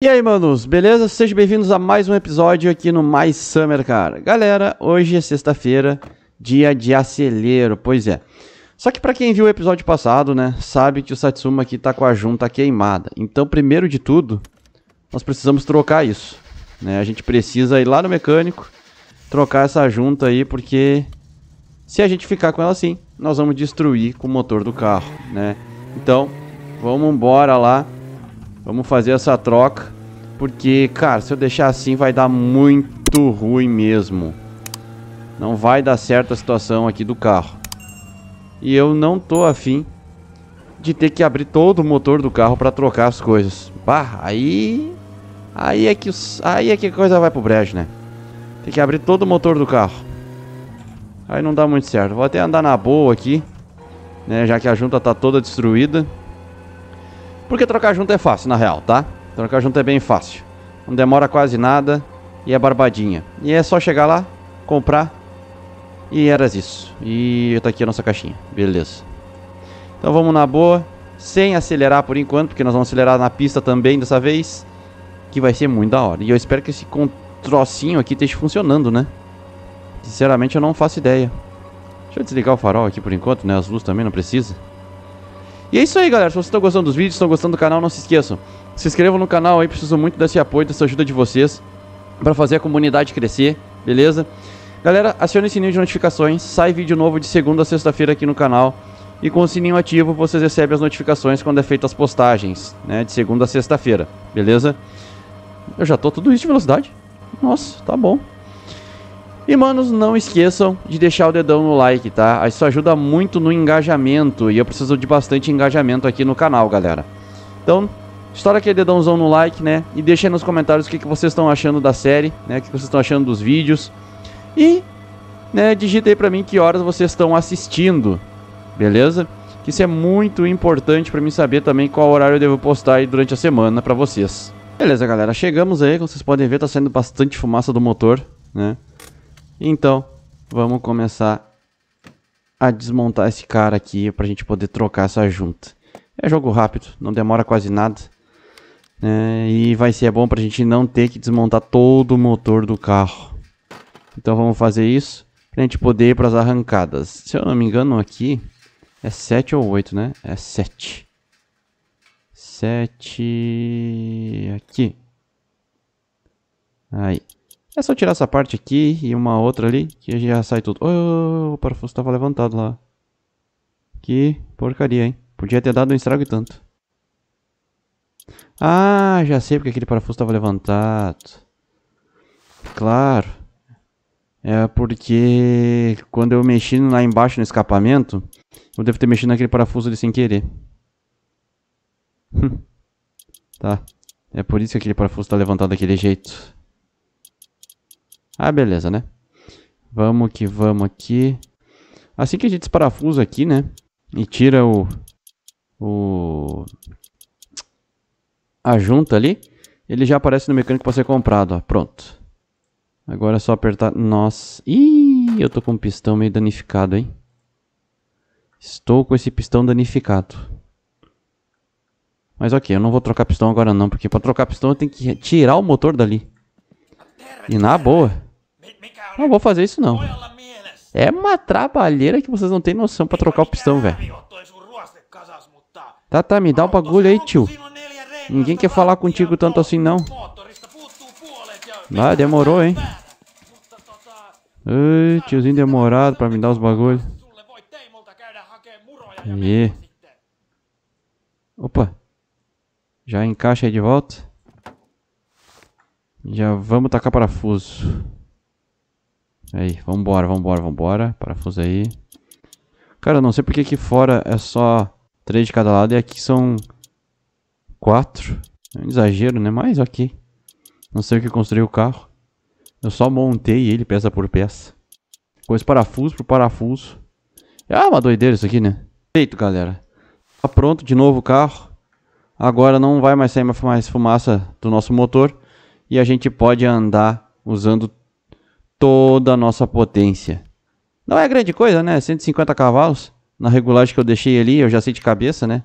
E aí, manos, beleza? Sejam bem-vindos a mais um episódio aqui no Mais Summer, cara. Galera, hoje é sexta-feira, dia de acelero, pois é. Só que para quem viu o episódio passado, né, sabe que o Satsuma aqui tá com a junta queimada. Então, primeiro de tudo, nós precisamos trocar isso, né? A gente precisa ir lá no mecânico, trocar essa junta aí, porque se a gente ficar com ela assim, nós vamos destruir com o motor do carro, né? Então, vamos embora lá Vamos fazer essa troca. Porque, cara, se eu deixar assim vai dar muito ruim mesmo. Não vai dar certo a situação aqui do carro. E eu não tô afim de ter que abrir todo o motor do carro para trocar as coisas. Bah, aí... Aí é, que, aí é que a coisa vai pro brejo, né? Tem que abrir todo o motor do carro. Aí não dá muito certo. Vou até andar na boa aqui. Né, já que a junta tá toda destruída. Porque trocar junto é fácil, na real, tá? Trocar junto é bem fácil. Não demora quase nada e é barbadinha. E é só chegar lá, comprar e era isso. E tá aqui a nossa caixinha. Beleza. Então vamos na boa, sem acelerar por enquanto, porque nós vamos acelerar na pista também dessa vez, que vai ser muito da hora. E eu espero que esse trocinho aqui esteja funcionando, né? Sinceramente eu não faço ideia. Deixa eu desligar o farol aqui por enquanto, né? As luzes também não precisa. E é isso aí, galera. Se vocês estão gostando dos vídeos, estão gostando do canal, não se esqueçam. Se inscrevam no canal aí, preciso muito desse apoio, dessa ajuda de vocês para fazer a comunidade crescer, beleza? Galera, acione o sininho de notificações, sai vídeo novo de segunda a sexta-feira aqui no canal. E com o sininho ativo, vocês recebem as notificações quando é feita as postagens, né? De segunda a sexta-feira, beleza? Eu já tô tudo isso de velocidade. Nossa, tá bom. E, manos, não esqueçam de deixar o dedão no like, tá? Isso ajuda muito no engajamento e eu preciso de bastante engajamento aqui no canal, galera. Então, estoura aquele dedãozão no like, né? E deixa aí nos comentários o que, que vocês estão achando da série, né? O que vocês estão achando dos vídeos. E, né, digita aí pra mim que horas vocês estão assistindo, beleza? isso é muito importante pra mim saber também qual horário eu devo postar aí durante a semana pra vocês. Beleza, galera, chegamos aí, como vocês podem ver, tá saindo bastante fumaça do motor, né? Então, vamos começar a desmontar esse cara aqui para a gente poder trocar essa junta. É jogo rápido, não demora quase nada. Né? E vai ser bom para a gente não ter que desmontar todo o motor do carro. Então vamos fazer isso para a gente poder ir para as arrancadas. Se eu não me engano aqui é 7 ou 8, né? É 7. 7... aqui. Aí. É só tirar essa parte aqui e uma outra ali, que já sai tudo. Oh, o parafuso estava levantado lá. Que porcaria, hein? Podia ter dado um estrago e tanto. Ah, já sei porque aquele parafuso estava levantado. Claro. É porque quando eu mexi lá embaixo no escapamento, eu devo ter mexido naquele parafuso ali sem querer. Hum. tá. É por isso que aquele parafuso está levantado daquele jeito. Ah, beleza, né? Vamos que vamos aqui. Assim que a gente desparafusa aqui, né? E tira o... O... A junta ali. Ele já aparece no mecânico para ser comprado, ó. Pronto. Agora é só apertar... Nossa... Ih, eu tô com um pistão meio danificado, hein? Estou com esse pistão danificado. Mas ok, eu não vou trocar pistão agora não, porque para trocar pistão eu tenho que tirar o motor dali. E na boa... Não vou fazer isso não. É uma trabalheira que vocês não têm noção pra trocar o pistão, velho. Tá, tá, me dá o bagulho aí, tio. Ninguém quer falar contigo tanto assim, não. Ah, demorou, hein. tiozinho demorado pra me dar os bagulhos. E... Opa. Já encaixa aí de volta. Já vamos tacar parafuso. Aí, vambora, vambora, vambora. Parafuso aí. Cara, não sei porque aqui fora é só três de cada lado e aqui são quatro. É um exagero, né? Mas ok. Não sei o que construir o carro. Eu só montei ele peça por peça. Com Coisa parafuso pro parafuso. Ah, uma doideira isso aqui, né? Feito, galera. Tá pronto de novo o carro. Agora não vai mais sair mais fumaça do nosso motor. E a gente pode andar usando toda a nossa potência. Não é grande coisa, né? 150 cavalos. Na regulagem que eu deixei ali, eu já sei de cabeça, né?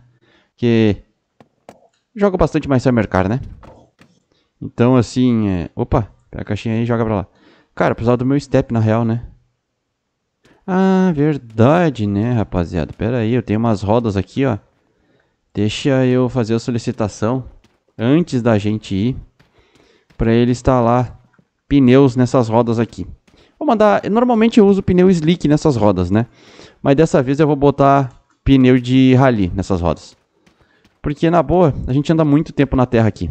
Que joga bastante mais mercado, né? Então, assim... É... Opa, pega a caixinha aí e joga pra lá. Cara, precisava do meu step, na real, né? Ah, verdade, né, rapaziada? Pera aí, eu tenho umas rodas aqui, ó. Deixa eu fazer a solicitação antes da gente ir. Pra ele instalar pneus nessas rodas aqui. Vou mandar, normalmente eu uso pneu slick nessas rodas, né? Mas dessa vez eu vou botar pneu de rally nessas rodas. Porque na boa, a gente anda muito tempo na terra aqui.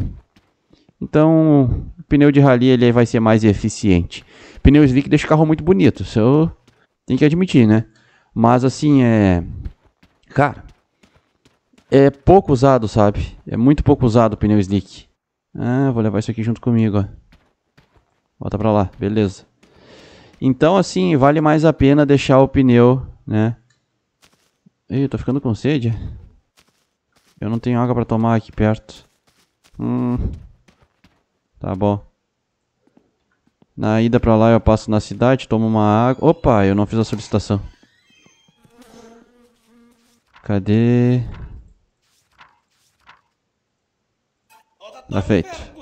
Então, o pneu de rally ele vai ser mais eficiente. Pneu slick deixa o carro muito bonito, isso eu tenho que admitir, né? Mas assim, é... Cara, é pouco usado, sabe? É muito pouco usado o pneu slick. Ah, vou levar isso aqui junto comigo, ó. Bota pra lá, beleza. Então, assim, vale mais a pena deixar o pneu, né? Ih, tô ficando com sede. Eu não tenho água pra tomar aqui perto. Hum. Tá bom. Na ida pra lá eu passo na cidade, tomo uma água. Opa, eu não fiz a solicitação. Cadê? Tá feito.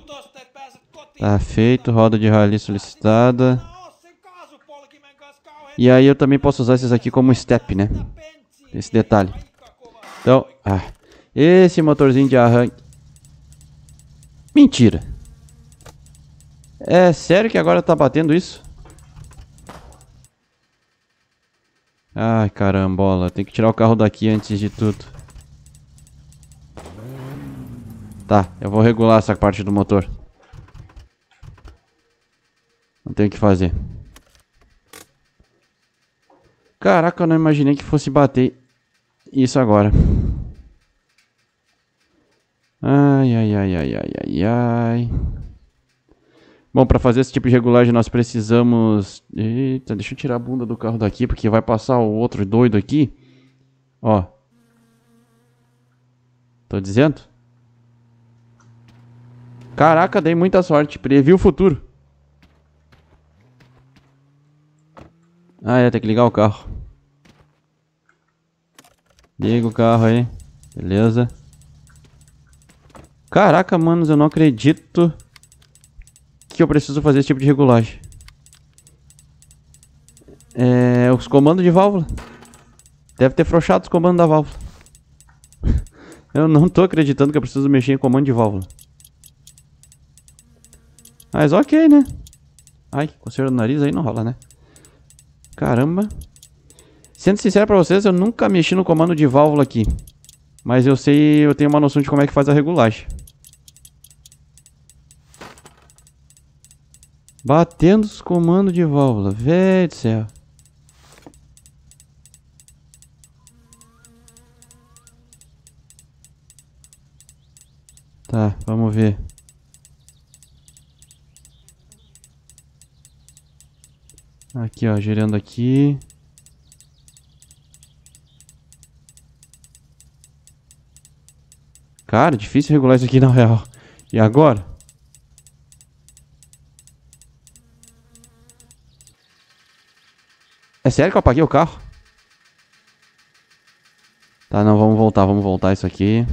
Tá feito, roda de rally solicitada. E aí eu também posso usar esses aqui como step, né? Esse detalhe. Então, ah, esse motorzinho de arranque. Mentira. É sério que agora tá batendo isso? Ai, carambola. Tem que tirar o carro daqui antes de tudo. Tá, eu vou regular essa parte do motor. Não tem o que fazer. Caraca, eu não imaginei que fosse bater isso agora. Ai, ai, ai, ai, ai, ai, ai. Bom, para fazer esse tipo de regulagem nós precisamos... Eita, deixa eu tirar a bunda do carro daqui, porque vai passar o outro doido aqui. Ó. Tô dizendo? Caraca, dei muita sorte. Previ o futuro. Ah, é, tem que ligar o carro. Liga o carro aí. Beleza. Caraca, manos, eu não acredito que eu preciso fazer esse tipo de regulagem. É, os comandos de válvula. Deve ter frouxado os comandos da válvula. eu não tô acreditando que eu preciso mexer em comando de válvula. Mas ok, né? Ai, com no nariz aí não rola, né? Caramba. Sendo sincero pra vocês, eu nunca mexi no comando de válvula aqui. Mas eu sei, eu tenho uma noção de como é que faz a regulagem. Batendo os comandos de válvula, velho do céu. Tá, vamos ver. Aqui, ó, gerando aqui. Cara, difícil regular isso aqui na real. E agora? É sério que eu apaguei o carro? Tá, não, vamos voltar, vamos voltar isso aqui.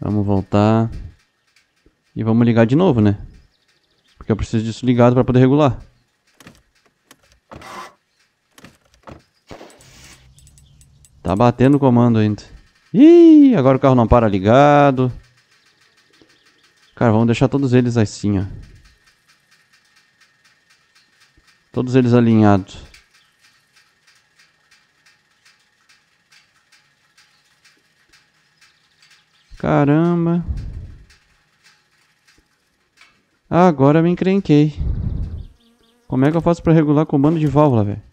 Vamos voltar. E vamos ligar de novo, né? Porque eu preciso disso ligado para poder regular. Tá batendo o comando ainda. Ih, agora o carro não para ligado. Cara, vamos deixar todos eles assim, ó. Todos eles alinhados. Caramba. Agora me encrenquei. Como é que eu faço pra regular comando de válvula, velho?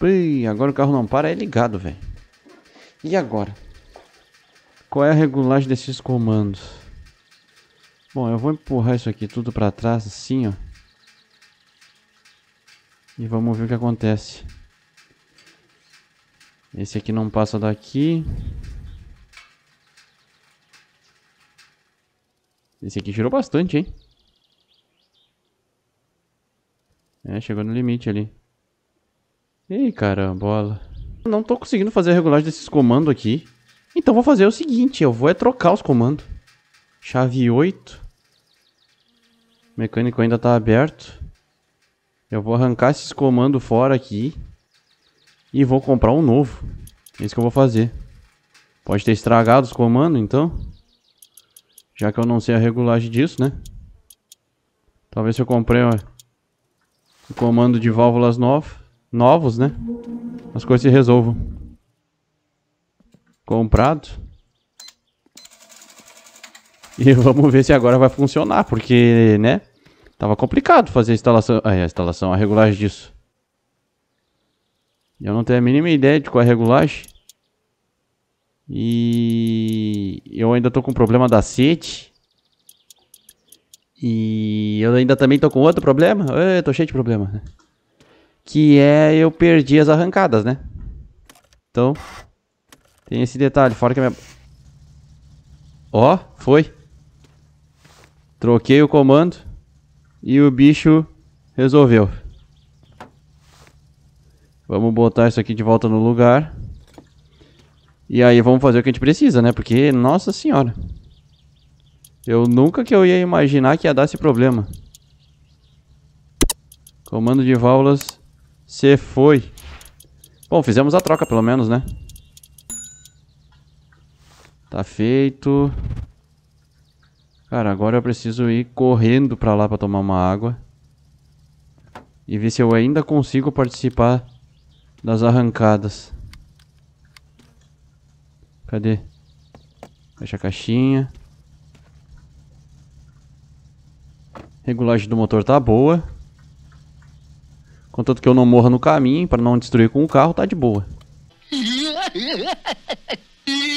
Ui, agora o carro não para, é ligado, velho. E agora? Qual é a regulagem desses comandos? Bom, eu vou empurrar isso aqui tudo para trás, assim, ó. E vamos ver o que acontece. Esse aqui não passa daqui. Esse aqui girou bastante, hein? É, chegou no limite ali. Ei, carambola. Não tô conseguindo fazer a regulagem desses comandos aqui. Então vou fazer o seguinte, eu vou é trocar os comandos. Chave 8. O mecânico ainda tá aberto. Eu vou arrancar esses comandos fora aqui. E vou comprar um novo. É isso que eu vou fazer. Pode ter estragado os comandos, então. Já que eu não sei a regulagem disso, né? Talvez se eu comprei ó, comando de válvulas nova novos, né? As coisas se resolvam. Comprado. E vamos ver se agora vai funcionar, porque, né? Tava complicado fazer a instalação, ah, a instalação, a regulagem disso. Eu não tenho a mínima ideia de qual é a regulagem. E eu ainda tô com problema da sede. E eu ainda também tô com outro problema. Eu tô cheio de problema que é eu perdi as arrancadas, né? Então, tem esse detalhe, fora que a minha... Ó, oh, foi. Troquei o comando e o bicho resolveu. Vamos botar isso aqui de volta no lugar. E aí vamos fazer o que a gente precisa, né? Porque, nossa senhora. Eu nunca que eu ia imaginar que ia dar esse problema. Comando de válvulas você foi. Bom, fizemos a troca pelo menos, né? Tá feito. Cara, agora eu preciso ir correndo pra lá pra tomar uma água. E ver se eu ainda consigo participar das arrancadas. Cadê? Fecha a caixinha. Regulagem do motor tá boa. Contanto que eu não morra no caminho para não destruir com o carro, tá de boa.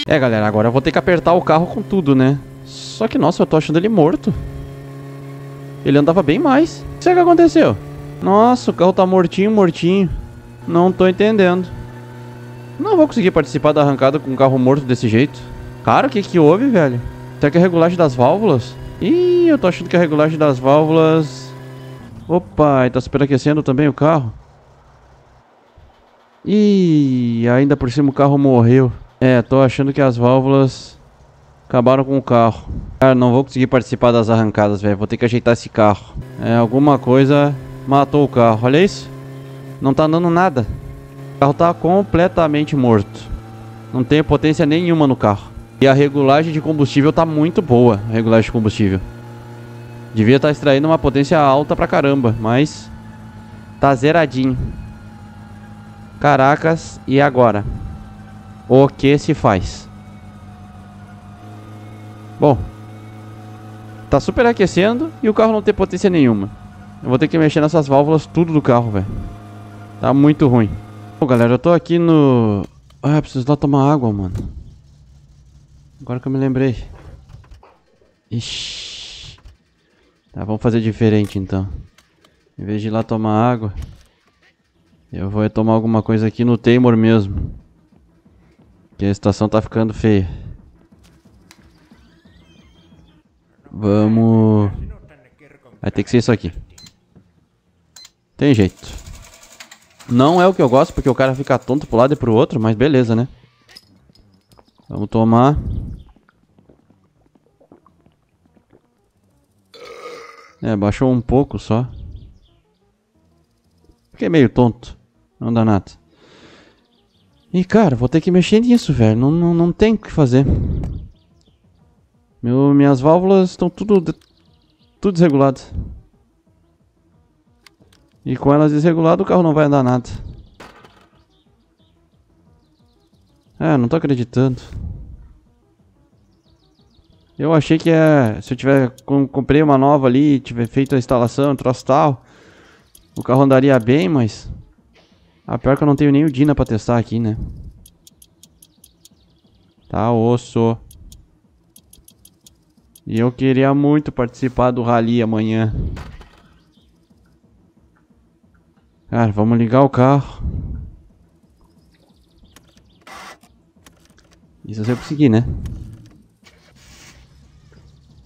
É, galera, agora eu vou ter que apertar o carro com tudo, né? Só que, nossa, eu tô achando ele morto. Ele andava bem mais. O que é que aconteceu? Nossa, o carro tá mortinho, mortinho. Não tô entendendo. Não vou conseguir participar da arrancada com um carro morto desse jeito. Cara, o que que houve, velho? Será que a regulagem das válvulas? Ih, eu tô achando que a regulagem das válvulas Opa, está superaquecendo também o carro. E ainda por cima o carro morreu. É, tô achando que as válvulas acabaram com o carro. Cara, não vou conseguir participar das arrancadas, velho. Vou ter que ajeitar esse carro. É, alguma coisa matou o carro. Olha isso. Não tá andando nada. O carro tá completamente morto. Não tem potência nenhuma no carro. E a regulagem de combustível tá muito boa, a regulagem de combustível. Devia estar tá extraindo uma potência alta pra caramba, mas tá zeradinho. Caracas, e agora? O que se faz? Bom, tá super aquecendo e o carro não tem potência nenhuma. Eu vou ter que mexer nessas válvulas tudo do carro, velho. Tá muito ruim. Bom, galera, eu tô aqui no... Ah, eu preciso lá tomar água, mano. Agora que eu me lembrei. Ixi. Tá, vamos fazer diferente então. Em vez de ir lá tomar água, eu vou tomar alguma coisa aqui no Tamer mesmo. Que a estação tá ficando feia. Vamos... Vai ter que ser isso aqui. Tem jeito. Não é o que eu gosto, porque o cara fica tonto pro lado e pro outro, mas beleza, né? Vamos tomar... É, baixou um pouco só. Fiquei meio tonto. Não dá nada. E cara, vou ter que mexer nisso, velho. Não, não, não tem o que fazer. Meu, minhas válvulas estão tudo, de, tudo desreguladas. E com elas desreguladas o carro não vai andar nada. é não tô acreditando. Eu achei que é, se eu tiver comprei uma nova ali, tiver feito a instalação, troço tal, o carro andaria bem, mas a ah, pior é que eu não tenho nem o Dina pra testar aqui, né? Tá osso. E eu queria muito participar do rally amanhã. Cara, vamos ligar o carro. Isso eu sei conseguir, né?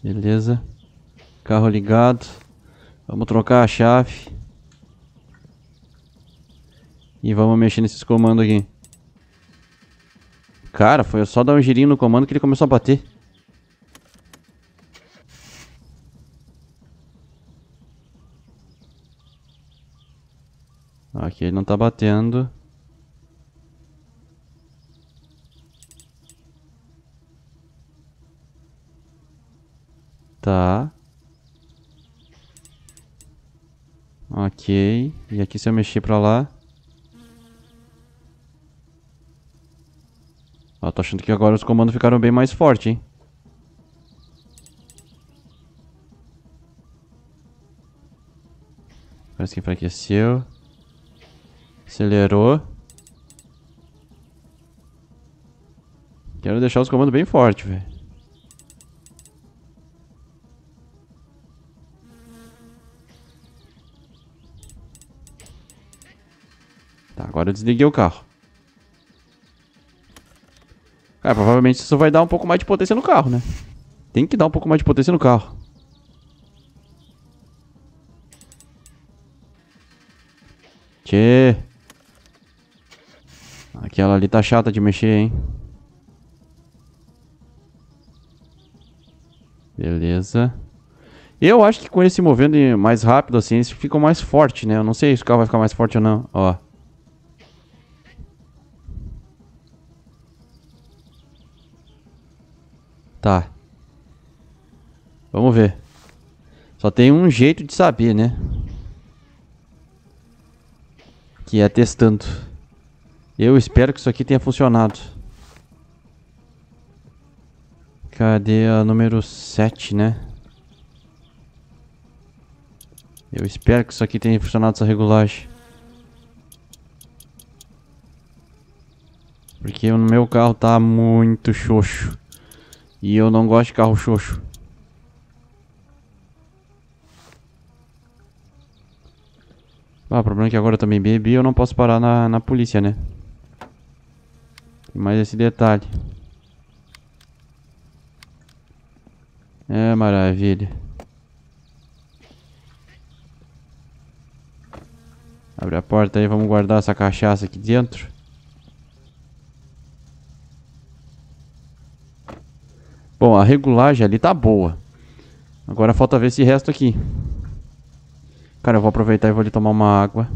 Beleza. Carro ligado. Vamos trocar a chave. E vamos mexer nesses comandos aqui. Cara, foi só dar um girinho no comando que ele começou a bater. Aqui ele não tá batendo. Tá. Ok. E aqui se eu mexer pra lá... Ó, tô achando que agora os comandos ficaram bem mais fortes, hein? Parece que enfraqueceu. Acelerou. Quero deixar os comandos bem fortes, velho. Agora eu desliguei o carro. Cara, provavelmente isso vai dar um pouco mais de potência no carro, né? Tem que dar um pouco mais de potência no carro. Tchê. Aquela ali tá chata de mexer, hein? Beleza. Eu acho que com ele se movendo mais rápido assim, eles ficam mais forte, né? Eu não sei se o carro vai ficar mais forte ou não. Ó. Tá. Vamos ver. Só tem um jeito de saber, né? Que é testando. Eu espero que isso aqui tenha funcionado. Cadê a número 7, né? Eu espero que isso aqui tenha funcionado essa regulagem. Porque o meu carro tá muito xoxo. E eu não gosto de carro xoxo. Ah, o problema é que agora eu também bebi e eu não posso parar na, na polícia, né? mais esse detalhe. É, maravilha. Abre a porta aí, vamos guardar essa cachaça aqui dentro. Bom, a regulagem ali tá boa. Agora falta ver esse resto aqui. Cara, eu vou aproveitar e vou ali tomar uma água.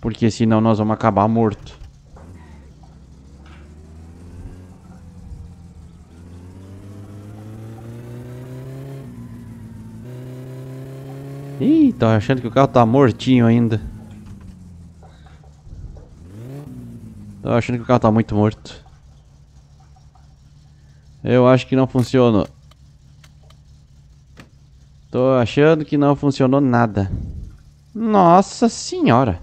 Porque senão nós vamos acabar morto. Ih, tô achando que o carro tá mortinho ainda. Tô achando que o carro tá muito morto. Eu acho que não funcionou. Tô achando que não funcionou nada. Nossa senhora.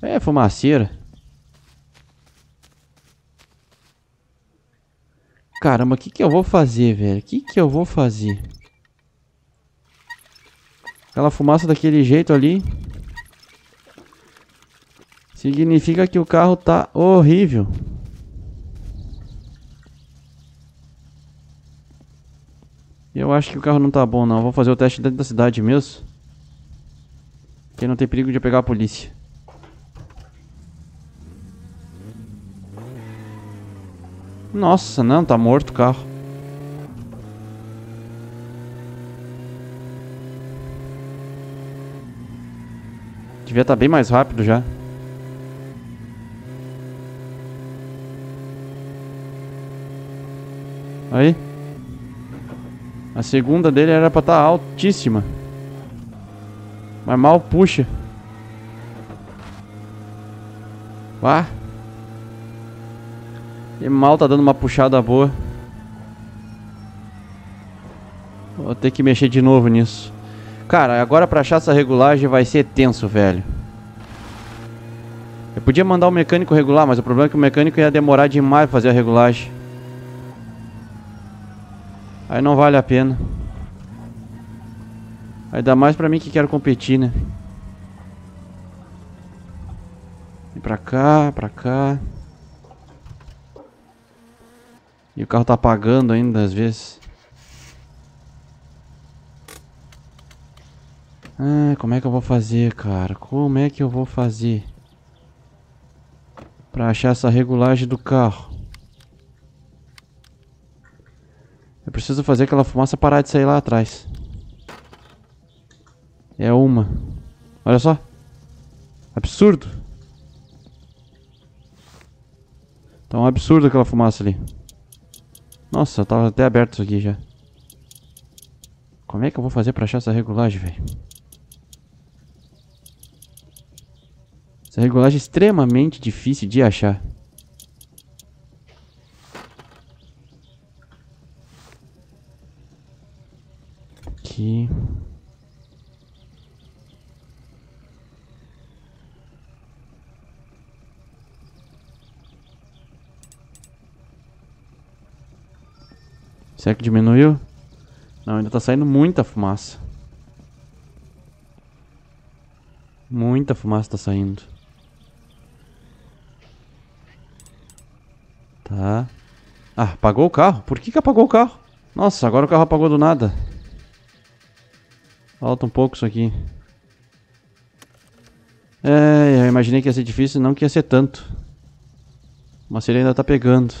É fumaceira. Caramba, o que que eu vou fazer, velho? O que que eu vou fazer? Aquela fumaça daquele jeito ali. Significa que o carro tá horrível. Eu acho que o carro não tá bom não. Vou fazer o teste dentro da cidade mesmo. Porque não tem perigo de eu pegar a polícia. Nossa, não, tá morto o carro. Devia estar tá bem mais rápido já. Aí. A segunda dele era pra estar tá altíssima. Mas mal puxa. Vá. E mal tá dando uma puxada boa. Vou ter que mexer de novo nisso. Cara, agora pra achar essa regulagem vai ser tenso, velho. Eu podia mandar o mecânico regular, mas o problema é que o mecânico ia demorar demais pra fazer a regulagem. Aí não vale a pena. Ainda mais pra mim que quero competir, né? E pra cá, pra cá. E o carro tá apagando ainda às vezes. Ah, como é que eu vou fazer, cara? Como é que eu vou fazer? Pra achar essa regulagem do carro. Eu preciso fazer aquela fumaça parar de sair lá atrás. É uma. Olha só. Absurdo. Tá um absurdo aquela fumaça ali. Nossa, tava até aberto isso aqui já. Como é que eu vou fazer pra achar essa regulagem, velho? Essa regulagem é extremamente difícil de achar. aqui. Será que diminuiu? Não, ainda tá saindo muita fumaça. Muita fumaça tá saindo. Tá. Ah, apagou o carro? Por que que apagou o carro? Nossa, agora o carro apagou do nada. Falta um pouco isso aqui. É, eu imaginei que ia ser difícil, não que ia ser tanto. Mas ele ainda tá pegando.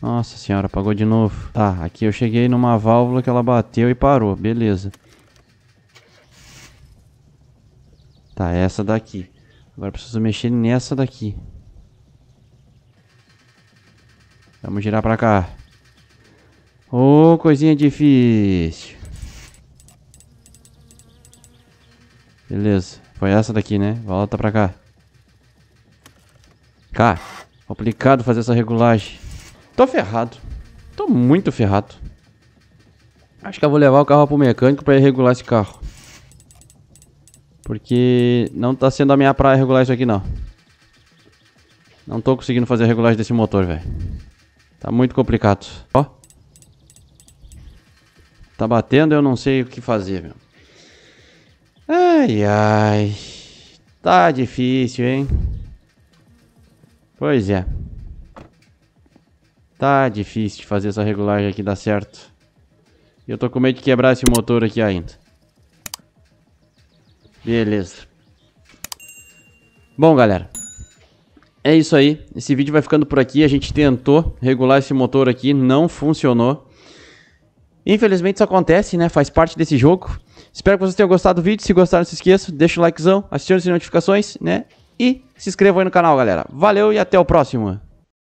Nossa senhora, apagou de novo. Tá, aqui eu cheguei numa válvula que ela bateu e parou. Beleza. Tá, essa daqui. Agora preciso mexer nessa daqui. Vamos girar pra cá. Ô, oh, coisinha difícil. Beleza. Foi essa daqui, né? Volta pra cá. Cá. Complicado fazer essa regulagem. Tô ferrado. Tô muito ferrado. Acho que eu vou levar o carro pro mecânico pra ir regular esse carro. Porque não tá sendo a minha praia regular isso aqui, não. Não tô conseguindo fazer a regulagem desse motor, velho. Tá muito complicado. Ó. Tá batendo, eu não sei o que fazer, meu. Ai, ai. Tá difícil, hein? Pois é. Tá difícil de fazer essa regulagem aqui dar certo. E eu tô com medo de quebrar esse motor aqui ainda. Beleza. Bom, galera. É isso aí. Esse vídeo vai ficando por aqui. A gente tentou regular esse motor aqui, não funcionou. Infelizmente isso acontece, né? Faz parte desse jogo. Espero que vocês tenham gostado do vídeo. Se gostaram, não se esqueçam. Deixa o likezão, acione as notificações, né? E se inscrevam aí no canal, galera. Valeu e até o próximo.